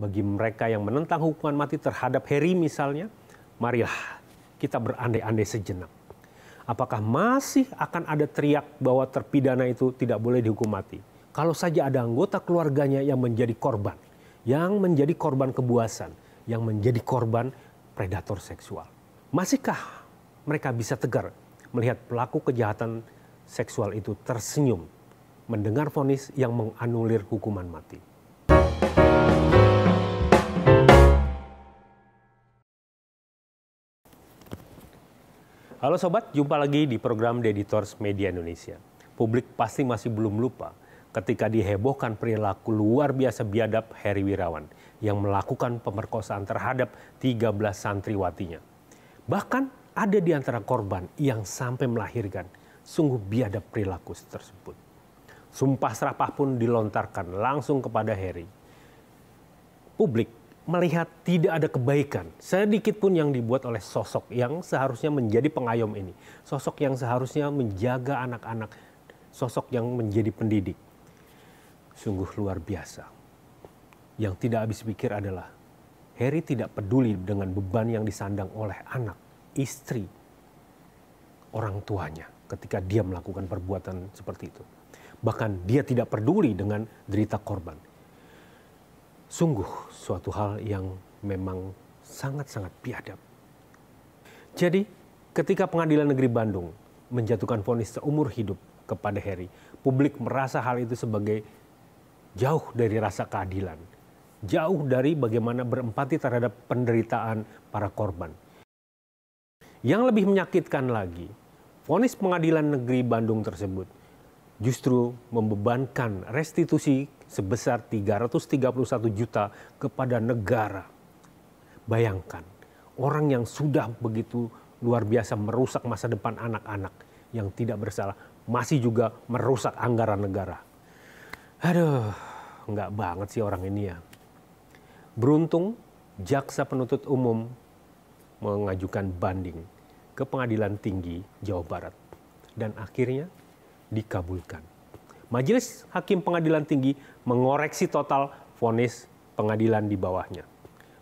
bagi mereka yang menentang hukuman mati terhadap Heri misalnya, marilah kita berandai-andai sejenak. Apakah masih akan ada teriak bahwa terpidana itu tidak boleh dihukum mati? Kalau saja ada anggota keluarganya yang menjadi korban, yang menjadi korban kebuasan, yang menjadi korban predator seksual. Masihkah mereka bisa tegar melihat pelaku kejahatan seksual itu tersenyum mendengar vonis yang menganulir hukuman mati? Halo sobat, jumpa lagi di program The Editors Media Indonesia. Publik pasti masih belum lupa ketika dihebohkan perilaku luar biasa biadab Heri Wirawan yang melakukan pemerkosaan terhadap 13 santriwatinya. Bahkan ada di antara korban yang sampai melahirkan. Sungguh biadab perilaku tersebut. Sumpah serapah pun dilontarkan langsung kepada Heri. Publik melihat tidak ada kebaikan sedikit pun yang dibuat oleh sosok yang seharusnya menjadi pengayom ini, sosok yang seharusnya menjaga anak-anak, sosok yang menjadi pendidik. Sungguh luar biasa. Yang tidak habis pikir adalah Harry tidak peduli dengan beban yang disandang oleh anak, istri, orang tuanya ketika dia melakukan perbuatan seperti itu. Bahkan dia tidak peduli dengan derita korban Sungguh suatu hal yang memang sangat-sangat biadab. Jadi, ketika Pengadilan Negeri Bandung menjatuhkan vonis seumur hidup kepada Heri, publik merasa hal itu sebagai jauh dari rasa keadilan, jauh dari bagaimana berempati terhadap penderitaan para korban. Yang lebih menyakitkan lagi, vonis Pengadilan Negeri Bandung tersebut justru membebankan restitusi sebesar 331 juta kepada negara. Bayangkan, orang yang sudah begitu luar biasa merusak masa depan anak-anak yang tidak bersalah, masih juga merusak anggaran negara. Aduh, nggak banget sih orang ini ya. Beruntung, jaksa penuntut umum mengajukan banding ke Pengadilan Tinggi Jawa Barat. Dan akhirnya dikabulkan. Majelis Hakim Pengadilan Tinggi mengoreksi total vonis pengadilan di bawahnya.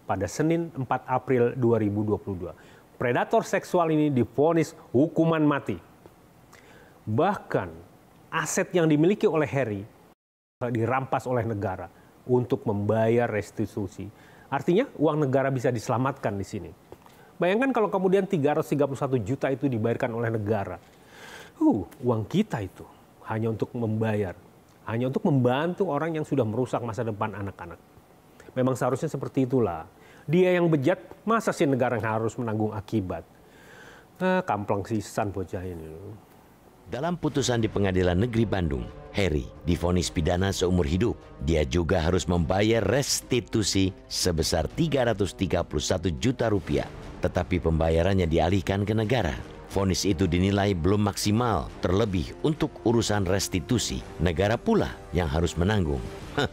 Pada Senin 4 April 2022, predator seksual ini divonis hukuman mati. Bahkan aset yang dimiliki oleh Harry dirampas oleh negara untuk membayar restitusi. Artinya uang negara bisa diselamatkan di sini. Bayangkan kalau kemudian 331 juta itu dibayarkan oleh negara. Uh, uang kita itu hanya untuk membayar, hanya untuk membantu orang yang sudah merusak masa depan anak-anak. Memang seharusnya seperti itulah. Dia yang bejat, masa sih negara yang harus menanggung akibat? Nah, kamplang sisan bocah ini. Dalam putusan di Pengadilan Negeri Bandung, Harry difonis pidana seumur hidup. Dia juga harus membayar restitusi sebesar 331 juta rupiah. Tetapi pembayarannya dialihkan ke negara. Fonis itu dinilai belum maksimal, terlebih untuk urusan restitusi. Negara pula yang harus menanggung. Hah.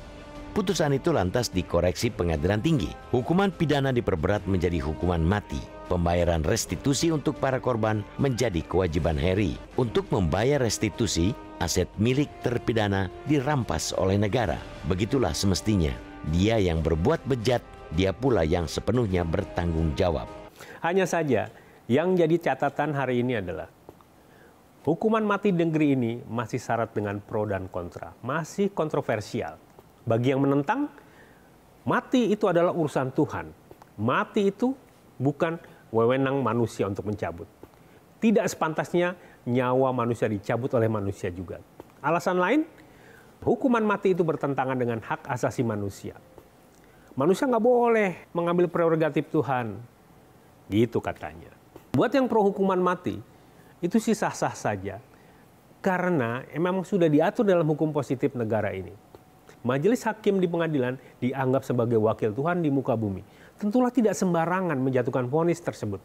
Putusan itu lantas dikoreksi pengadilan tinggi. Hukuman pidana diperberat menjadi hukuman mati. Pembayaran restitusi untuk para korban menjadi kewajiban Harry. Untuk membayar restitusi, aset milik terpidana dirampas oleh negara. Begitulah semestinya. Dia yang berbuat bejat, dia pula yang sepenuhnya bertanggung jawab. Hanya saja, yang jadi catatan hari ini adalah hukuman mati negeri ini masih syarat dengan pro dan kontra, masih kontroversial. Bagi yang menentang, mati itu adalah urusan Tuhan. Mati itu bukan wewenang manusia untuk mencabut. Tidak sepantasnya nyawa manusia dicabut oleh manusia juga. Alasan lain, hukuman mati itu bertentangan dengan hak asasi manusia. Manusia nggak boleh mengambil prerogatif Tuhan. Gitu katanya. Buat yang pro hukuman mati, itu sih sah-sah saja. Karena memang sudah diatur dalam hukum positif negara ini. Majelis hakim di pengadilan dianggap sebagai wakil Tuhan di muka bumi. Tentulah tidak sembarangan menjatuhkan vonis tersebut.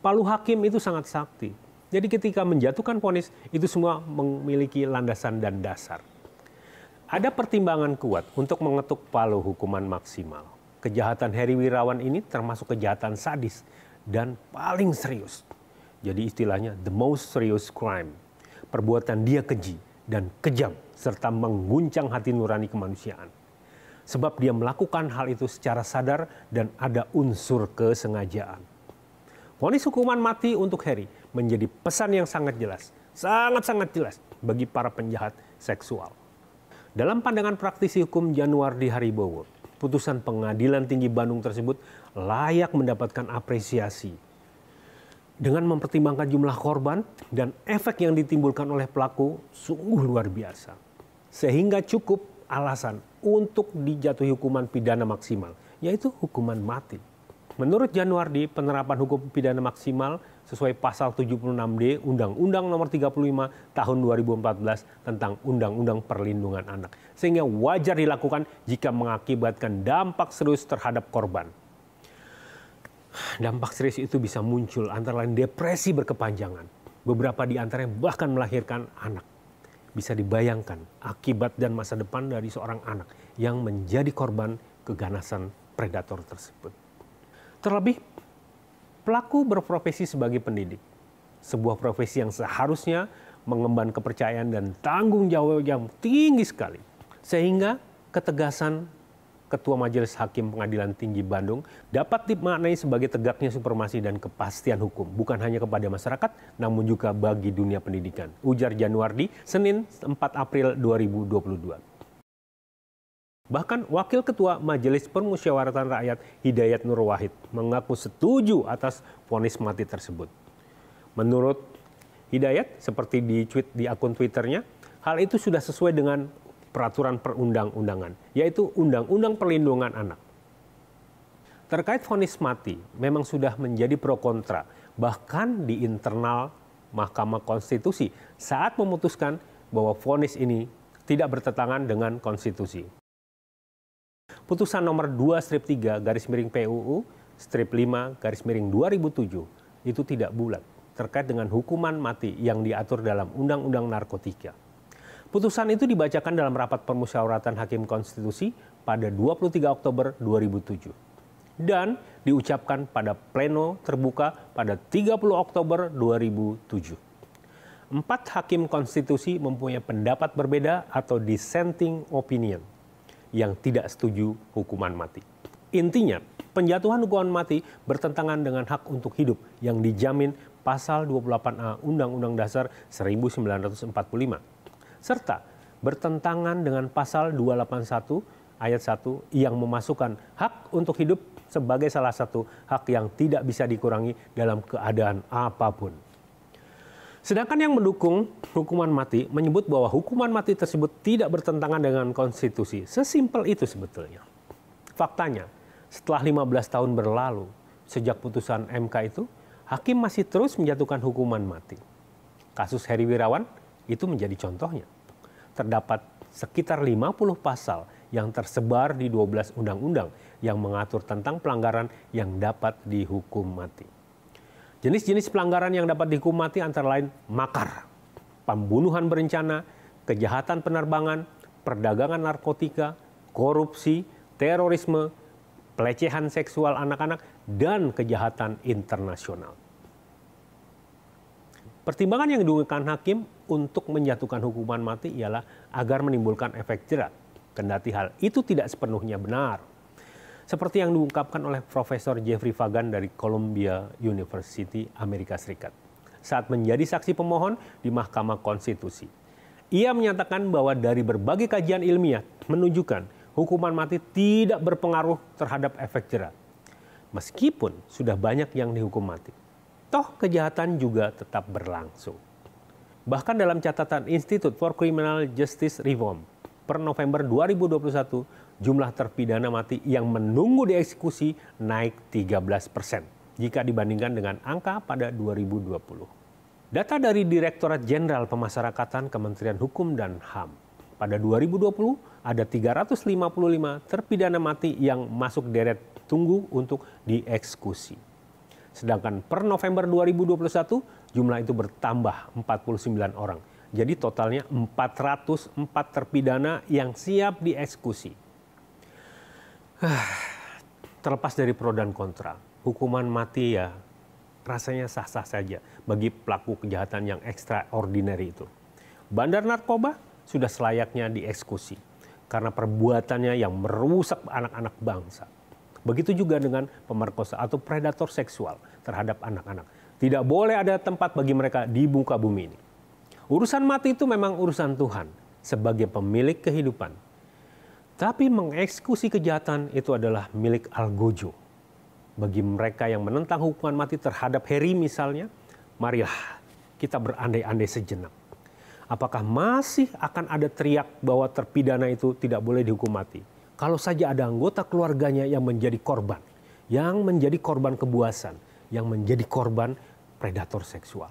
Palu hakim itu sangat sakti. Jadi ketika menjatuhkan vonis itu semua memiliki landasan dan dasar. Ada pertimbangan kuat untuk mengetuk palu hukuman maksimal. Kejahatan Heri Wirawan ini termasuk kejahatan sadis dan paling serius. Jadi istilahnya the most serious crime. Perbuatan dia keji dan kejam serta mengguncang hati nurani kemanusiaan. Sebab dia melakukan hal itu secara sadar dan ada unsur kesengajaan. Vonis hukuman mati untuk Harry menjadi pesan yang sangat jelas, sangat-sangat jelas bagi para penjahat seksual. Dalam pandangan praktisi hukum Januar di Haribowo, putusan Pengadilan Tinggi Bandung tersebut layak mendapatkan apresiasi. Dengan mempertimbangkan jumlah korban dan efek yang ditimbulkan oleh pelaku sungguh luar biasa. Sehingga cukup alasan untuk dijatuhi hukuman pidana maksimal, yaitu hukuman mati. Menurut Januardi, penerapan hukum pidana maksimal sesuai pasal 76D Undang-Undang Nomor 35 Tahun 2014 tentang Undang-Undang Perlindungan Anak sehingga wajar dilakukan jika mengakibatkan dampak serius terhadap korban. Dampak serius itu bisa muncul antara lain depresi berkepanjangan. Beberapa di antaranya bahkan melahirkan anak. Bisa dibayangkan akibat dan masa depan dari seorang anak yang menjadi korban keganasan predator tersebut. Terlebih pelaku berprofesi sebagai pendidik. Sebuah profesi yang seharusnya mengemban kepercayaan dan tanggung jawab yang tinggi sekali. Sehingga ketegasan Ketua Majelis Hakim Pengadilan Tinggi Bandung dapat dimaknai sebagai tegaknya supremasi dan kepastian hukum, bukan hanya kepada masyarakat, namun juga bagi dunia pendidikan. Ujar Januardi, Senin 4 April 2022. Bahkan Wakil Ketua Majelis Permusyawaratan Rakyat Hidayat Nur Wahid mengaku setuju atas vonis mati tersebut. Menurut Hidayat, seperti di tweet di akun Twitternya, hal itu sudah sesuai dengan peraturan perundang-undangan, yaitu Undang-Undang Perlindungan Anak. Terkait vonis mati, memang sudah menjadi pro kontra, bahkan di internal Mahkamah Konstitusi saat memutuskan bahwa vonis ini tidak bertentangan dengan konstitusi. Putusan nomor 2 strip 3 garis miring PUU strip 5 garis miring 2007 itu tidak bulat terkait dengan hukuman mati yang diatur dalam Undang-Undang Narkotika. Putusan itu dibacakan dalam rapat permusyawaratan Hakim Konstitusi pada 23 Oktober 2007 dan diucapkan pada pleno terbuka pada 30 Oktober 2007. Empat hakim konstitusi mempunyai pendapat berbeda atau dissenting opinion yang tidak setuju hukuman mati. Intinya, penjatuhan hukuman mati bertentangan dengan hak untuk hidup yang dijamin pasal 28A Undang-Undang Dasar 1945 serta bertentangan dengan pasal 281 ayat 1 yang memasukkan hak untuk hidup sebagai salah satu hak yang tidak bisa dikurangi dalam keadaan apapun. Sedangkan yang mendukung hukuman mati menyebut bahwa hukuman mati tersebut tidak bertentangan dengan konstitusi. Sesimpel itu sebetulnya. Faktanya, setelah 15 tahun berlalu sejak putusan MK itu, hakim masih terus menjatuhkan hukuman mati. Kasus Heri Wirawan itu menjadi contohnya. Terdapat sekitar 50 pasal yang tersebar di 12 undang-undang yang mengatur tentang pelanggaran yang dapat dihukum mati. Jenis-jenis pelanggaran yang dapat dihukum mati antara lain makar, pembunuhan berencana, kejahatan penerbangan, perdagangan narkotika, korupsi, terorisme, pelecehan seksual anak-anak, dan kejahatan internasional. Pertimbangan yang diunggulkan hakim untuk menjatuhkan hukuman mati ialah agar menimbulkan efek jerat, kendati hal itu tidak sepenuhnya benar seperti yang diungkapkan oleh Profesor Jeffrey Fagan dari Columbia University Amerika Serikat saat menjadi saksi pemohon di Mahkamah Konstitusi. Ia menyatakan bahwa dari berbagai kajian ilmiah menunjukkan hukuman mati tidak berpengaruh terhadap efek jerah. Meskipun sudah banyak yang dihukum mati, toh kejahatan juga tetap berlangsung. Bahkan dalam catatan Institute for Criminal Justice Reform per November 2021 jumlah terpidana mati yang menunggu dieksekusi naik 13 persen jika dibandingkan dengan angka pada 2020. Data dari Direktorat Jenderal Pemasyarakatan Kementerian Hukum dan HAM pada 2020 ada 355 terpidana mati yang masuk deret tunggu untuk dieksekusi. Sedangkan per November 2021 jumlah itu bertambah 49 orang. Jadi totalnya 404 terpidana yang siap dieksekusi. Terlepas dari pro dan kontra, hukuman mati ya rasanya sah-sah saja bagi pelaku kejahatan yang extraordinary itu. Bandar narkoba sudah selayaknya dieksekusi karena perbuatannya yang merusak anak-anak bangsa. Begitu juga dengan pemerkosa atau predator seksual terhadap anak-anak. Tidak boleh ada tempat bagi mereka di muka bumi ini. Urusan mati itu memang urusan Tuhan sebagai pemilik kehidupan tapi mengeksekusi kejahatan itu adalah milik Algojo. Bagi mereka yang menentang hukuman mati terhadap Heri misalnya, marilah kita berandai-andai sejenak. Apakah masih akan ada teriak bahwa terpidana itu tidak boleh dihukum mati? Kalau saja ada anggota keluarganya yang menjadi korban, yang menjadi korban kebuasan, yang menjadi korban predator seksual.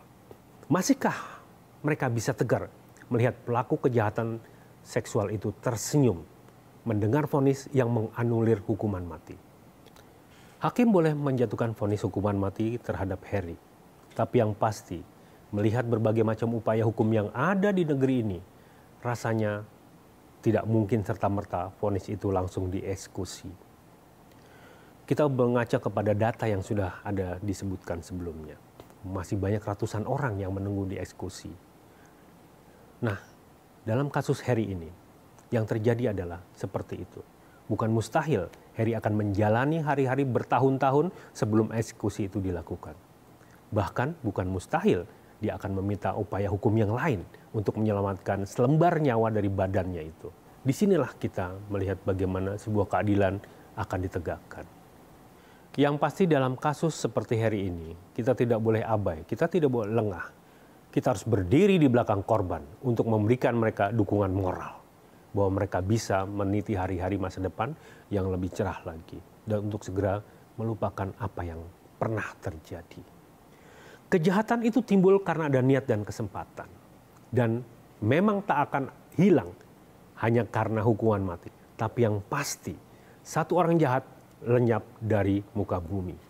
Masihkah mereka bisa tegar melihat pelaku kejahatan seksual itu tersenyum mendengar vonis yang menganulir hukuman mati. Hakim boleh menjatuhkan vonis hukuman mati terhadap Harry, tapi yang pasti, melihat berbagai macam upaya hukum yang ada di negeri ini, rasanya tidak mungkin serta-merta vonis itu langsung dieksekusi. Kita mengaca kepada data yang sudah ada disebutkan sebelumnya. Masih banyak ratusan orang yang menunggu dieksekusi. Nah, dalam kasus Harry ini, yang terjadi adalah seperti itu. Bukan mustahil Harry akan menjalani hari-hari bertahun-tahun sebelum eksekusi itu dilakukan. Bahkan bukan mustahil dia akan meminta upaya hukum yang lain untuk menyelamatkan selembar nyawa dari badannya itu. Disinilah kita melihat bagaimana sebuah keadilan akan ditegakkan. Yang pasti dalam kasus seperti hari ini, kita tidak boleh abai, kita tidak boleh lengah. Kita harus berdiri di belakang korban untuk memberikan mereka dukungan moral bahwa mereka bisa meniti hari-hari masa depan yang lebih cerah lagi dan untuk segera melupakan apa yang pernah terjadi. Kejahatan itu timbul karena ada niat dan kesempatan dan memang tak akan hilang hanya karena hukuman mati, tapi yang pasti satu orang jahat lenyap dari muka bumi.